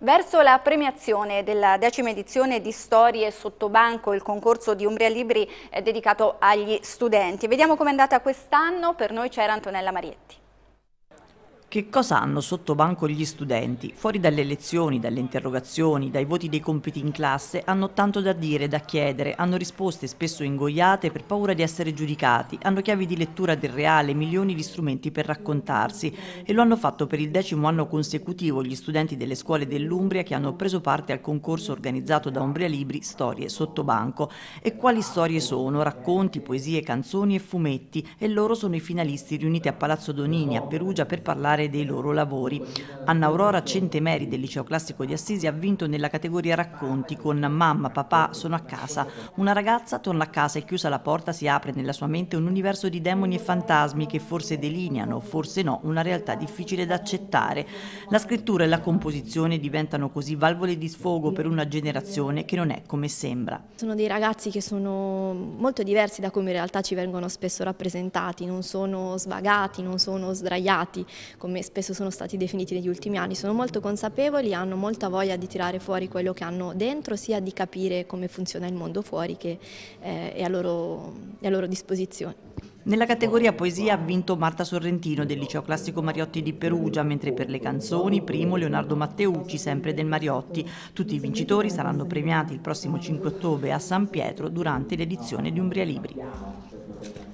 Verso la premiazione della decima edizione di Storie Sottobanco, il concorso di Umbria Libri eh, dedicato agli studenti. Vediamo com'è andata quest'anno, per noi c'era Antonella Marietti. Che cosa hanno sotto banco gli studenti? Fuori dalle lezioni, dalle interrogazioni, dai voti dei compiti in classe, hanno tanto da dire, da chiedere, hanno risposte spesso ingoiate per paura di essere giudicati, hanno chiavi di lettura del reale, milioni di strumenti per raccontarsi e lo hanno fatto per il decimo anno consecutivo gli studenti delle scuole dell'Umbria che hanno preso parte al concorso organizzato da Umbria Libri Storie sotto banco. E quali storie sono? Racconti, poesie, canzoni e fumetti e loro sono i finalisti riuniti a Palazzo Donini a Perugia per parlare parlare dei loro lavori. Anna Aurora Centemeri del Liceo Classico di Assisi ha vinto nella categoria racconti con Mamma, papà, sono a casa. Una ragazza torna a casa e chiusa la porta si apre nella sua mente un universo di demoni e fantasmi che forse delineano, forse no, una realtà difficile da accettare. La scrittura e la composizione diventano così valvole di sfogo per una generazione che non è come sembra. Sono dei ragazzi che sono molto diversi da come in realtà ci vengono spesso rappresentati, non sono svagati, non sono sdraiati come come spesso sono stati definiti negli ultimi anni, sono molto consapevoli, hanno molta voglia di tirare fuori quello che hanno dentro, sia di capire come funziona il mondo fuori che eh, è, a loro, è a loro disposizione. Nella categoria poesia ha vinto Marta Sorrentino del liceo classico Mariotti di Perugia, mentre per le canzoni primo Leonardo Matteucci, sempre del Mariotti. Tutti i vincitori saranno premiati il prossimo 5 ottobre a San Pietro durante l'edizione di Umbria Libri.